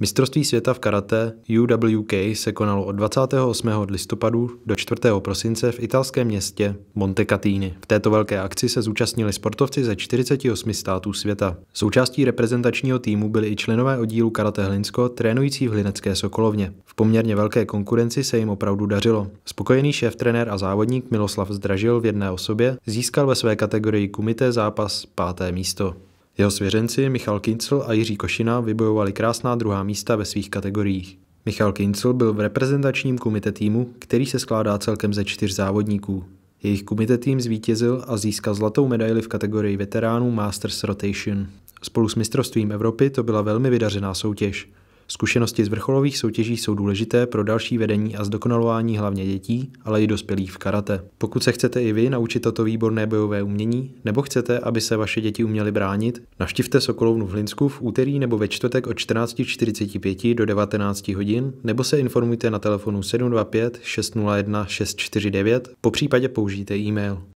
Mistrovství světa v karate UWK se konalo od 28. listopadu do 4. prosince v italském městě Montecatini. V této velké akci se zúčastnili sportovci ze 48 států světa. Součástí reprezentačního týmu byli i členové oddílu Karate Hlinsko, trénující v Hlinecké Sokolovně. V poměrně velké konkurenci se jim opravdu dařilo. Spokojený šéf trenér a závodník Miloslav Zdražil v jedné osobě získal ve své kategorii kumité zápas páté místo. Jeho svěřenci Michal Kincl a Jiří Košina vybojovali krásná druhá místa ve svých kategoriích. Michal Kincl byl v reprezentačním kumite týmu, který se skládá celkem ze čtyř závodníků. Jejich kumite tým zvítězil a získal zlatou medaili v kategorii veteránů Masters Rotation. Spolu s mistrovstvím Evropy to byla velmi vydařená soutěž. Zkušenosti z vrcholových soutěží jsou důležité pro další vedení a zdokonalování hlavně dětí, ale i dospělých v karate. Pokud se chcete i vy naučit toto výborné bojové umění, nebo chcete, aby se vaše děti uměly bránit, navštivte Sokolovnu v Hlinsku v úterý nebo ve čtvrtek od 14.45 do 19 hodin, nebo se informujte na telefonu 725 601 649, po případě použijte e-mail.